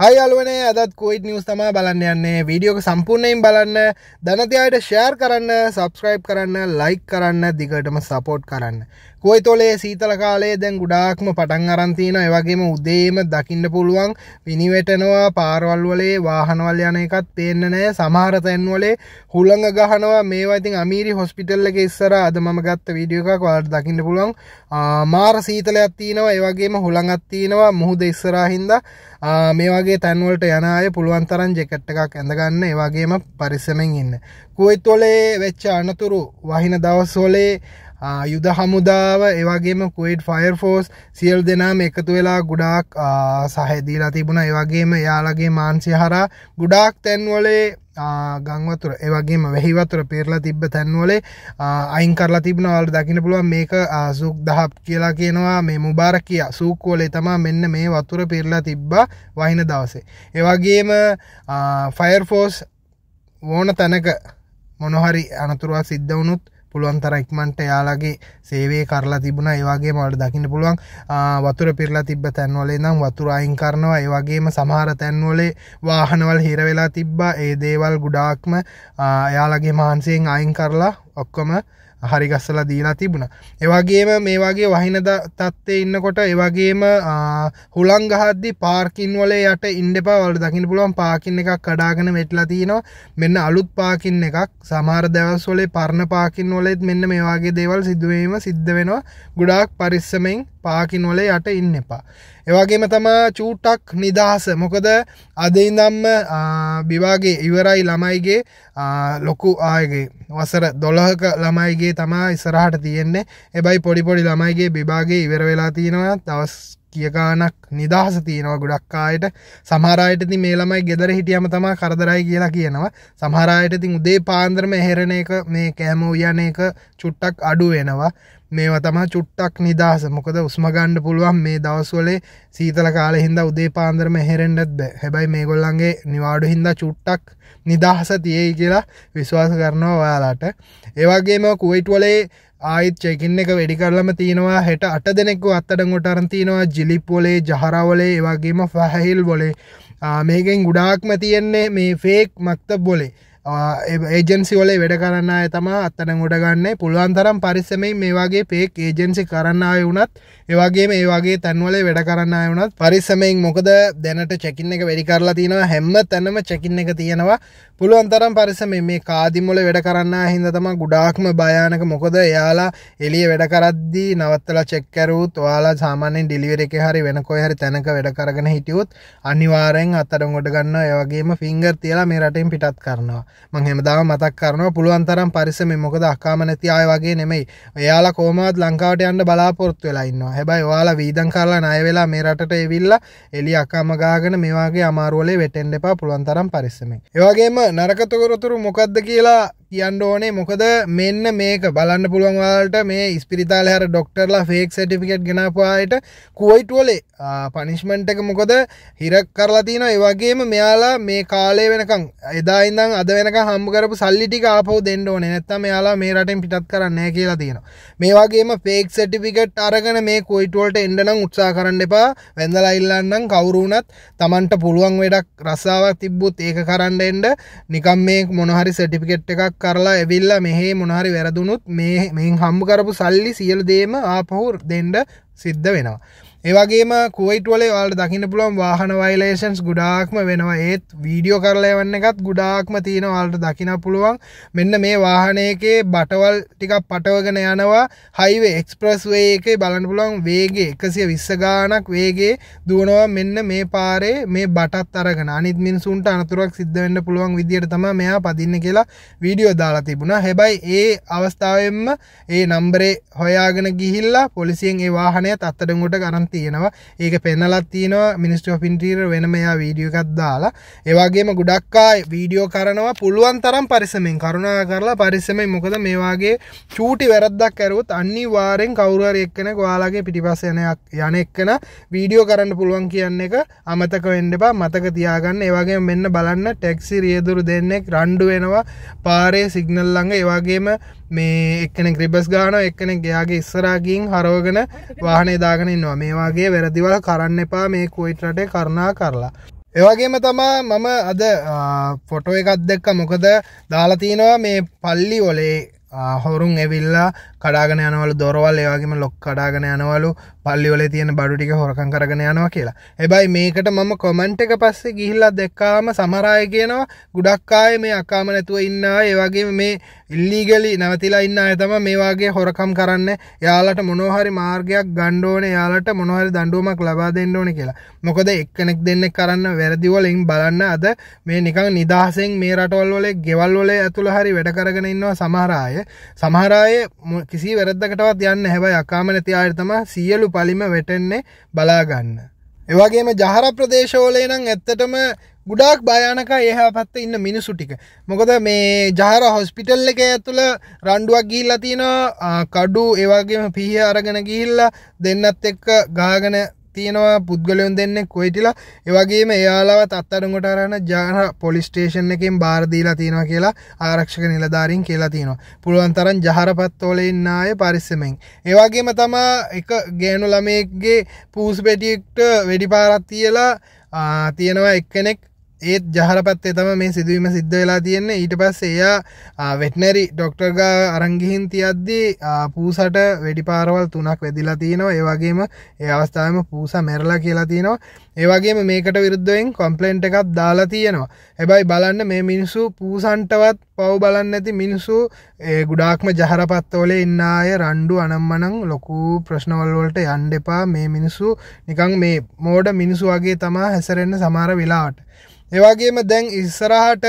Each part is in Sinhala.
හයි අලුවනේ අදත් කොයිට නිියස් තම බලන්න යන්නේ වීඩියෝක සම්පූර්ණයෙන් බලන්න ධනතියායට ෂෑර් කරන්න සබස්ක්‍රයිබ් කරන්න ලයික් කරන්න දිගටම සපෝට් කරන්න කොයි තොලේ සීතල කාලේ දැන් ගුඩාක්ම පටන් අරන්තින එවගේම උදේම දකින්න පුළුවන් විනිවැටනවා පාරවල්වලේ වාහනවල් යන එකත් පේන්න නෑ සමහර තැන්වලේ හුළඟ ගහනවා මේවයිතින් අමීරි හොස්පිටල්ල එක ඉස්සර අද මම ගත්ත වීඩියෝ එකක් වලට දකින්න පුළුවන් මාර සීතලයක් තියෙනවා එවගේම හුළඟක් තියෙනවා මුහුද ඉස්සරහින්ද මේ වගේ තැන්වලට යන අය පුළුවන් තරම් ජැකට් එකක් ඇඳගන්න ඒ වගේම පරිස්සමෙන් ඉන්න කුවයිත් වලේ වෙච්ච අනතුරු වහින දවස්වලේ යුද හමුදාව ඒවගේම කුවයිට් ෆයර් ෆෝස් සියල් දෙනාම එකතු වෙලා ගුඩාක් සහදීලා තිබුණ ඒවගේම යාලගේ මාන්සිය හරා ගුඩාක් තැන්වලේ ගංවතුර ඒවගේම වැහිවතුර පෙරලා තිබ්බ තැන්වලේ අයින් කරලා තිබනවලට දකින පුළුවන් මේක සුක් දහප් කියලා කියනවා මේ මුබාර කිය සූක්කෝලේ තමා මෙන්න මේ වතුර පෙරලා තිබ්බා වහින දවසේ. ඒවගේම ෆයර්ෆෝස් ඕන තැනක මොනොහරි අනතුරුවක් සිද්ධ වනුත් පුළුවන් තරයික්මන්ට යාලගේ සේවේ කරලා තිබුණ ඒවාගේ මට දකින්න පුළුවන් වතුර පිරලා තිබ තැන්වලේ නම් වතුරයින් කරනවා ඒවගේම සමහර තැන්වලේ වාහනවල් හිරවෙලා තිබ්බා ඒ දේවල් ගුඩාක්ම එයාලගේ මාන්සයෙන් අයින් කරලා ඔක්කොම හරිගස්සලා දීලා තිබුණ ඒවගේම මේවාගේ වහිනද තත්ත්ේ ඉන්නකොට ඒවගේම හුළං ගහද්දි පාර්කින් වල යට ඉන්ඩපා වල දකින්න පුළුවන් පාකින්න එකක් කඩාගෙන වෙටලා තියෙනවා මෙන්න අලුත් පාකින්න එකක් සමාර දවස් වලේ පරණ පාකින් වලෙත් මෙන්න මේවාගේ දේවල් සිදුවීම සිද්ධ වෙනවා ගුඩාක් පරිස්සමෙන් පාකිනොල යට ඉන්න එපා. ඒවගේම තමා චූට්ටක් නිදහස මොකද අදඉදම්ම බිවාගේ ඉවරයි ළමයිගේ ලොකු ආයගේ වසර දොළහක ළමයිගේ තමා ඉස්සරහට තියෙන්නේ එබයි පොඩිපොඩි ළමයිගේ බිභාගේ ඉවර වෙලා තියෙනවා තවස් කියගානක් නිදහස තියෙනවා ගොඩක්කායට සමහරයටති මේ ළමයි ගෙදර හිටියම තමා කරදරයි කියලා කියනවා සමහරයට ඉතින් උදේ පාන්දරම එහෙරණ එක මේ කෑමෝ යන එක චුට්ටක් අඩු වෙනවා මේව තමා චුට්ටක් නිදහස මොකද උස්මගණ්ඩ පුළුවන් මේ දවස්වලේ සීතල කාල හින්ද උදේ පාන්දරම හෙරෙන්ඩත් බෑ හැබයි මේ ගොල්ලන්ගේ නිවාඩු හින්ද චුට්ටක් නිදහස තියෙයි කියලා විශ්වාස කරනවා ඔයාලාට ඒවගේම කුවයිට්වලේ ආයිත් චෙකින් එක වැඩි කරලම තියෙනවා හෙට අට දෙනෙක්ව අත්තට ගොටරන් තියෙනවා ජිලිප්වොලේ ජහරවලේ ඒවගේම ෆැහැහිල් වොලේ මේකෙන් ගුඩාක්ම තියෙන්නේ මේ ෆේක් මක්ත බොලේ ඒජන්සි වල වැඩ කරන්න තම අත්තන ගොඩ ගන්න පුළුවන් තරම් පරිස්සමයි මේ වගේ පේක් ඒජන්සි කරන්නාව වුනත් ඒවගේ මේ වගේ තැන්වල වැඩ කරන්න වනත් පරිස්සමයෙන් මොකද දැනට චැකින් එක වැඩි කරලා තියෙනවා හැම්ම තැනම චැකින් එක තියෙනවා පුළුවන්තරම් පරිසම මේ කාදිමුල වැඩ කරන්න හින්ද තම ගුඩාක්ම භයානක මොකද එයාලා එලිය වැඩ කරද්දී නවත්තලා චෙක්කරුත් ඔයාලා සාමාන්‍යෙන් ඩිලිවර එක හරි වෙනකොයි හරි තැනක වැඩ කරගෙන හිටියුත් අනිවාරෙන් අතරම් ගොඩ ගන්න ඒවගේම ෆිංගර් තියලා මේ රටින් පිටත් කරනවා මං හෙමදාව මතක් කරනවා පුළුවන්තරම් පරිසම මොකද අක්කාම නැති අය වගේ නෙමෙයි එයාලා කෝමත් ලංකාවට යන්න බලාපොරොත්තු වෙලා ඉන්නවා හැබයි වාලා වීදන් කාලා නයවෙලා මේ රට එවිල්ලා එලි අකාමගාගෙන මේවාගේ අමාරුවලේ වෙටෙන්ඩ එපා පුළුවන්තරම් පරිස්සමේ ඒවගේම නරකතකොරතුරු මොකක්ද කියලා කියන්න ඕනේ මොකද මෙන්න මේක බලන්න පුළුවන් වාලට මේ ඉස්පිරිතාල හැර ඩොක්ටර්ලා ෆේක් සටිෆිකට් ගෙනපායට කුවයිටුවලේ පනිශ්මන්ට් එක මොකද හිරක් කරලා තියෙන ඒවගේම මෙයාලා මේ කාලය වෙනකං එදායින්දං අද වෙනක හම්බ කරපු සල්ලිටික ආපහු දෙන්න ඕනේ නැත්තම් මෙයාලා මේ රටෙන් පිටත් කරන්න කියලා තියෙනවා මේ වගේම ෆේක් සටිෆිකට් අරගෙන මේ කුවයිටුවලට එන්නනම් උත්සා කරන්න එපා වැඳලා ඉල්ලන්නම් කවුරුුණත් තමන්ට පුළුවන් වැඩක් රස්සාවක් තිබ්බුත් ඒක කරන්න එන්ඩ නිකම් මේ මොනහරි සටිෆිකට් එකක් කරලා ඇවිල්ලා මෙහේ මොනහරි වැරදුනුත් මේ මෙන් හම්බ කරපු සල්ලි සියල් දේම ආපහුර දෙන්ඩ සිද්ධ වෙනවා. ඒවගේම කුවයිටවල වාල් දකින්න පුළොන් වාහන වයිලේෂන්ස් ගුඩාක්ම වෙනවා ඒත් වීඩියෝ කරලා වන්න එකත් ගුඩාක්ම තියෙන වාල්ට දකින පුළුවන් මෙන්න මේ වාහනයකේ බටවල් ටිකක් පටවගෙන යනවා හයිවේ එක්ස්ප්‍රස් වේ එක බලන්න පුළුවන් වේගේ එකසිය විස්සගානක් වේගේ දුවනවා මෙන්න මේ පාරේ මේ බටත් අරගෙන අනිත් මිනිසුන්ට අනතුරක් සිද්ධවෙන්න පුළුවන් විදියට තම මෙයා පදින්න කියලා වීඩියෝ දාලා තිබුණා හැබයි ඒ අවස්ථාවෙන්ම ඒ නම්බරේ හොයාගෙන ගිහිල්ලා පොලිසියෙන් ඒ වාහනය අත්තඩගොට ගරන්ත තියෙනවා ඒක පෙන්නලත් තියෙනවා මිනිස්ට ෆින්ටීර වෙනමයා වීඩියකත් දාලා ඒවාගේම ගුඩක්කා වීඩියෝ කරනවා පුළුවන් තරම් පරිසමෙන් කරුණා කරලා පරිසමයි මොකද මේවාගේ චූටි වැරද්දක් ඇරුත් අනිවාරෙන් කවුරුවර එක්කන ගවාලාගේ පිටිපසයනයක් යන එක්කන වීඩියෝ කරන්න පුළුවන් කියන්න එක අමතක වෙන්නවා මතක තියාගන්න ඒවාගේ මෙන්න බලන්න ටැක්සි රියදුරු දෙන්නෙක් රණ්ඩු වෙනවා පාරේ සිගනල් ළඟ ඒවාගේම මේ එක්කන ග්‍රිබස් ගාන එක්කන ගයාගේ ඉස්සරාගින් හරෝගෙන වාහනේ දාගෙනන්නවා මේවා තමාගේ වැරදිවල කරන්න එපා මේ කුයිට රටේ කරනා කරලා. ඒවගේම තමා මම අද ෆොටෝ එකත් දෙක්ක මොකද දාලතිනවා මේ පල්ලි ඔලේ හොරුන් ඇවිල්ලා කඩාගෙන යනවල දොරවල් ඒවාගේම ලොක් කඩාගෙන යනවලු පල්ලිවල තියෙන බඩුටික හොරකං කරගෙන යනවා කියලා එබයි මේකට මම කොමන්ට් එක පස්සේ ගිහිල්ලා දෙක්කාම සමරාය කියනවා ගුඩක්කාය මේ අකාම නැතුව ඉන්න ඒවගේ මේ ඉල්ලීගලි නැවතිලා ඉන්න ඇතම මේවාගේ හොරකම් කරන්න යාලට මොනෝහරි මාර්ගයක් ගණ්ඩෝන යාලට මොනහරි දඩුවමක් ලබා දෙන්න ඕන කියලා මොකද එක්කනෙක් දෙන්න කරන්න වැරදිවලින් බලන්න අද මේ නිකං නිදහසෙන් මේ රටවල්වලේ ගෙවල්වලේ ඇතුළ හරි වැඩකරගෙන ඉන්නවා සමහරාය සමහරාය කිසි වැරද්දකටවත් යන්න හැබයි අකාම නැති අයටතම සියලු පලිම වැටෙන්නේ බලාගන්න. එවගේම ජහර ප්‍රදේශෝලේ නම් ඇත්තටම ගුඩක් භයනක එහා පත්ත ඉන්න මිනිසු ටික මොකද මේ ජහර හොස්පිටල් එක ඇතුළ රණ්ඩුවක් ගිල්ල තියෙන කඩු ඒවගේම පිහ අරගෙන ගිහිල්ලා දෙන්නත් එක්ක ගාගන තියෙනවා පුද්ගලයොන් දෙන්නෙක් කොයිටිලා ඒවගේම එයාලවත් අත්තරුගොට අරන ජාන පොලිස්ටේෂන් එකින් බාරදීලා තියෙනවා කියලා ආරක්ෂක නිලධාරින් කියලා තියෙනවා පුළුවන්තරන් ජහරපත්තෝල ඉන්නාය පරිස්සමෙන් ඒවගේම තමා එක ගෑනු ළමයෙක්ගේ පූස් පෙටියෙක්ට වෙඩි පාරත් තියලා තියෙනවා එක්කෙනෙක් ඒත් ජහරපත්තේ තම මේ සිදුවීම සිද්ධ වෙලා තියෙන්නේ ඊට පස්ස එයා වෙට්නැරි ඩොක්ටර්ගා අරංගිහින් තියද්දී පූසට වැඩි පාරවල් තුනක් වෙදිලා තියෙනවා ඒවගේම ඒ අවස්ථාවම පූස මැරලා කියලා තියෙනවා ඒවගේම මේකට විරුද්ධයෙන් කොම්පලෙන්ට් එකක් දාලා තියෙනවා හැබයි බලන්න මේ මිනිස්සු පූසන්ටවත් පව් බලන්න ඇති මිනිස්සු ගුඩාක්ම ජහරපත්තවල ඉන්න අය රණ්ඩු අනම්මනං ලොකු ප්‍රශ්නවල්වලට යන්ඩ එපා මේ මිනිස්සු නිකං මේ මෝඩ මිනිසු වගේ තමා හැසරෙන්න්න සමාර වෙලාට එවගේම දැන් ඉස්සරහට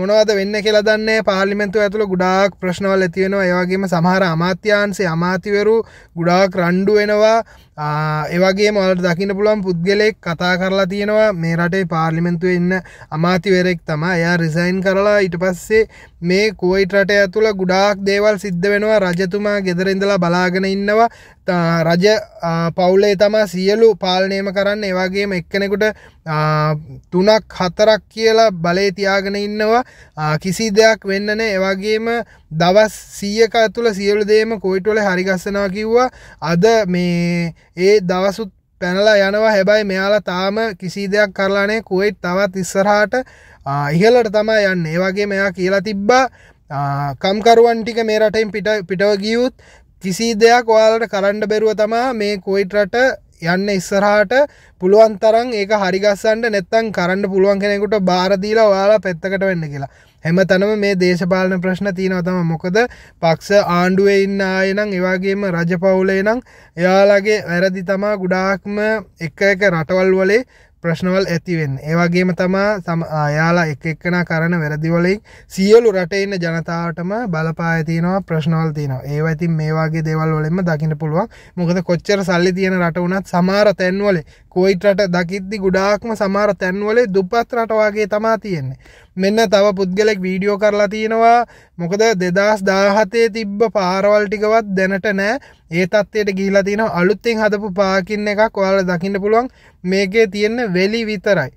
මොනවද වෙන්න කියලා දන්නේ පාර්ලිමෙන්තු ඇතුළ ගුඩාක් ප්‍රශ්නවල් ඇතිවෙනවා ඒවගේම සමහර අමාත්‍යන්සේ අමාතිවරු ගුඩාක් රණ්ඩු වෙනවා ඒවගේ මොලට දකින්න පුළුවන් පුද්ගලෙක් කතා කරලා තියෙනවා මේ රටේ පාර්ලිමෙන්තුව ඉන්න අමාතිවරෙක් තමා එයා රිසයින් කරලා ඊට පස්සේ මේ කෝයිට රට ඇතුළ ගුඩාක් දේවල් සිද්ධ වෙනවා රජතුමා ගෙදරඉඳලා බලාගෙන ඉන්නවා රජ පවුලේ තමා සියලු පාලනයම කරන්න ඒවාගේම එක්කෙනෙකුට තුනක් හතරක් කියලා බලේ තියාගෙන ඉන්නවා කිසි දෙයක් වෙන්නන ඒවගේම දවස් සීයක ඇතුළ සියලු දේම කොයිටොල හරිගස්සනා කිව්වා අද මේ ඒ දවසුත් පැනලා යනවා හැබැයි මෙයාලා තාම කිසි දෙයක් කරලානේ කුවයිට් තවත් ඉස්සරහට ඉහලට තමා යන්න ඒවගේ මෙයා කියලා තිබ්බා කම්කරුවන් ටික මේ රටයින් පිටව ගියුත් කිසි දෙයක් ඔයාලට කරන්න බැරුව තමා මේ කොයිට් රට යන්න ඉස්සරහට පුළුවන් තරන් ඒක හරිගස්සන්ට නැත්තන් කරන්න පුළුවන් කෙනෙකුට බාරදීලා ඔයාලා පැත්තකට වෙන්න කියලා හැම තනම මේ දේශපාලන ප්‍රශ්න තියෙනවතම මොකද පක්ෂ ආණ්ඩුවේ ඉන්න ආයනම් ඒවාගේම රජපවුලේ නම් එයාලගේ වැරදි තමා ගුඩාක්ම එක එක රටවල් වලේ ප්‍රශ්නවල් ඇතිවෙන් ඒවගේම තමා යාලා එක එක්කනා කරන වැරදිවලින් සියලු රට ඉන්න ජනතාවටම බලපායතිනවා ප්‍රශ්නවල් තියනවා ඒව ඉතින් මේවාගේ දේවල් වලින්ම දකින්න පුළුවන් මොකද කොච්චර සල්ලි තියෙන රට වුණත් සමාර තැන්වලේ කොයිට රට දකිද්දි ගුඩාක්ම සමාර තැන්වලේ දුපත් රටවාගේ තමා තියෙන්නේ මෙන්න තව පුද්ගලෙක් වීඩියෝ කරලා තියෙනවා මොකද දෙදස් දාහතේ තිබ්බ පාරවල් ටිකවත් දැනට නෑ ඒ තත්වයට ගිහිලා තියෙන අලුත්තින් හදපු පාකින්න එකක් ඔයාල දකින්න පුළුවන් මේකේ තියෙන්න වෙලි විතරයි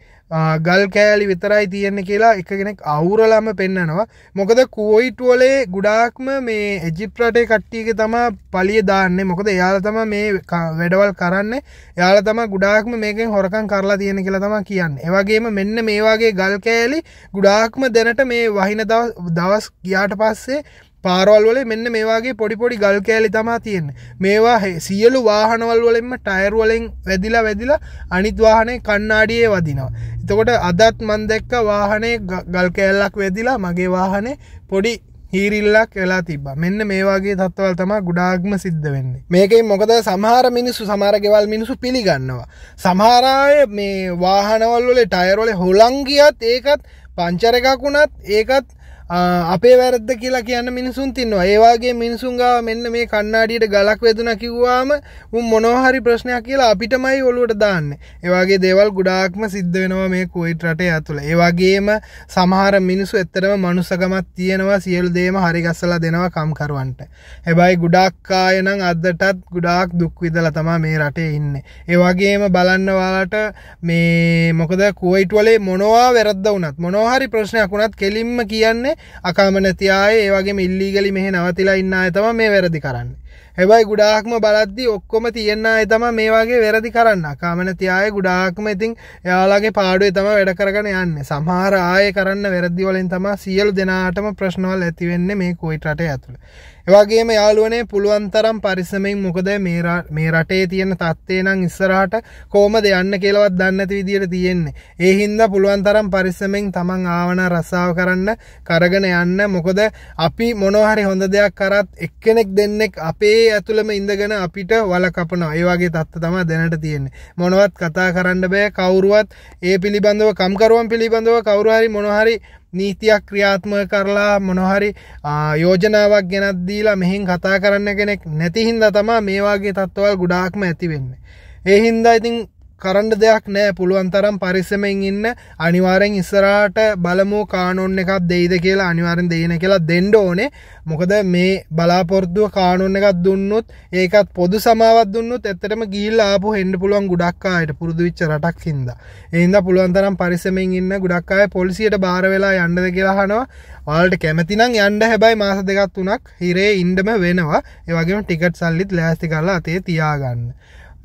ගල් කෑලි විතරයි තියෙන්න කියලා එකගෙනෙක් අවුරලම පෙන්න්නනවා මොකද කෝයිට්වලේ ගුඩාක්ම මේ එජිප්‍රටේ කට්ටියක තම පලිය දාන්නේ මොකද එයාල තම මේ වැඩවල් කරන්න යාල තම ගුඩාක්ම මේකෙන් හොරකන් කරලා තියෙන කියලා තම කියන්න ඒවගේම මෙන්න මේවාගේ ගල් කෑලි ගුඩාක්ම දෙනට මේ වහින දවස් ගියාට පස්සේ පාරවල් වල මෙන්න මේවාගේ පොඩි පොඩි ගල් කෑලි තමා තියෙන මේවා සියලු වාහනවල් වලින්ම ටයර් වලින් වැදිලා වැදිලා අනිත් වාහනේ කණ්ණාඩියේ වදිනවා එතකොට අදත් මන් දැක්ක වාහනේ ගල් කෑල්ලක් වෙදිලා මගේ වාහනේ පොඩි හිරිල්ලක් වෙලා තිබ මෙන්න මේවාගේ තත්වල් තම ගුඩාක්ම සිද්ධ වෙන්න මේකයි මොකද සමහර මිනිස්සු සමාරගෙවල් මිනිසු පිළිගන්නවා සමහරය මේ වාහනවල්ලේ ටයරොල හොලංගියත් ඒකත් පංචරකකුණත් ඒකත් අපේ වැරද්ද කියලා කියන්න මිනිසුන් තින්නවා ඒවාගේ මිනිසුන්ගාව මෙන්න මේ කන්නාඩියට ගලක් වෙදන කිව්වාම උන් මොනෝහරි ප්‍රශ්නයක් කියලා අපිටමයි ඔලුවට දාන්න ඒවාගේ දේවල් ගුඩාක්ම සිද්ධ වෙනවා මේ කුයිට රටේ ඇතුළ ඒවාගේම සමහර මිනිසු එත්තරම මනුසකමත් තියෙනවා සියල් දේම හරිගස්සලා දෙනවා කම්කරුවන්ට හැබයි ගුඩක්කායනං අදටත් ගුඩාක් දුක් විදල තමා මේ රටේ ඉන්න ඒවාගේම බලන්නවාලට මේ මොකද කුවයිටවලේ මොනවා වැරද වනත් මොනෝහරි ප්‍රශ්නයක් වුණත් කෙලින්ම කියන්නේ අකාමනැති අය ඒ වගේ මිල්ලීගලි මෙහ නවතිලා ඉන්න අය තම මේ වැරදි කරන්න හැබයි ගුඩාක්ම බලද්දි ඔක්කොම තියෙන්න අය තම මේ වගේ වැරදි කරන්න කාමනති අය ගුඩාක්ම ඉතින් එයාලාගේ පාඩුවේ තම වැඩ කරගෙන යන්න සමහර ආය කරන්න වැරදි වලින් තම සියලු දෙනාටම ප්‍රශ්නවල් ඇතිවෙන්නේ මේ කොයිටට ඇතුළ. එවගේම යාළුවනේ පුළුවන්තරම් පරිසමෙන් මොකද මේ රටේ තියෙන තත්වේ නම් ඉස්සරහට කෝම දෙයන්න කියලවත් දන්නති විදියට තියෙන්නේ. ඒ හින්දා පුළුවන්තරම් පරිසමෙන් තමන් ආවන රස්සාාව කරන්න කරගෙන යන්න මොකද අපි මොනොහරි හොඳ දෙයක් කරත් එක්කෙනෙක් දෙන්නෙක් අපේ ඒ ඇතුළම ඉඳගෙන අපිට වල කපන අයවාගේ තත්ත තම දැනට තියෙන්නේ මොනවත් කතා කරන්න බෑ කවුරුවත් ඒ පිළිබඳව කම්කරුවන් පිළිබඳව කවුරුහරි මොනොහරි නීතියක් ක්‍රියාත්ම කරලා මොනොහරි යෝජනාවක් ගෙනත්දීලා මෙහින් කතා කරන්න කෙනෙක් නැතිහින්ද තමා මේවාගේ තත්ත්වල් ගුඩාක්ම ඇතිවෙන්න. ඒහින්දා ඉතින් කරන්න දෙයක් නෑ පුළුවන් තරම් පරිස්සමෙන් ඉන්න අනිවාරෙන් ඉස්සරාට බලමු කානොන් එකක් දෙයිද කියලා අනිවාරෙන් දෙන කියලා දෙන්ඩ ඕනේ මොකද මේ බලාපොරද්දුව කානුන් එකක් දුන්නුත් ඒකත් පොදු සමාවත් දුන්නුත් එතරම ගිල් ආපු හෙන්ඩ පුළුවන් ගුඩක්කායට පුරදු විච්ච රටක් හින්ද එන්ද පුළුවන්තරම් පරිසමෙන් ඉන්න ගුඩක්කාය පොලිසියට බාරවෙලා යන්නද කියලාහනවා වාලට කැමතිනම් යන්ඩ හැබයි මාස දෙකත් වනක් හිරේ ඉන්ඩම වෙනවා ඒවගේම ටිකට් සල්ලිත් ලෑස්ති කරලා අතේ තියාගන්න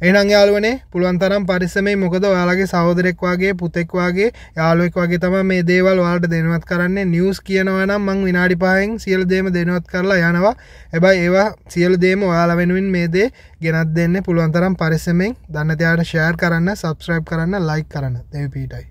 එනං යාලුවනේ පුළුවන් තරම් පරිස්සමේ මොකද ඔයාලගේ සහෝදරෙක් වගේ පුතෙක් වගේ යාළුවෙක් වගේ තම මේ දේවල් වාට දෙනවත් කරන්නේ නිියස් කියනවනම් මං විනාඩි පායෙන් සියල් දේම දෙනවත් කරලා යනවා එබයි ඒවා සියල් දේම ඔයාල වෙනුවෙන් මේ දේ ගෙනත් දෙන්න පුළුවන් තරම් පරිස්සමෙන් දන්නතියාට ෂෑර් කරන්න සබස්ක්‍රයිබ් කරන්න ලයි කරන්න දෙවපීටයි.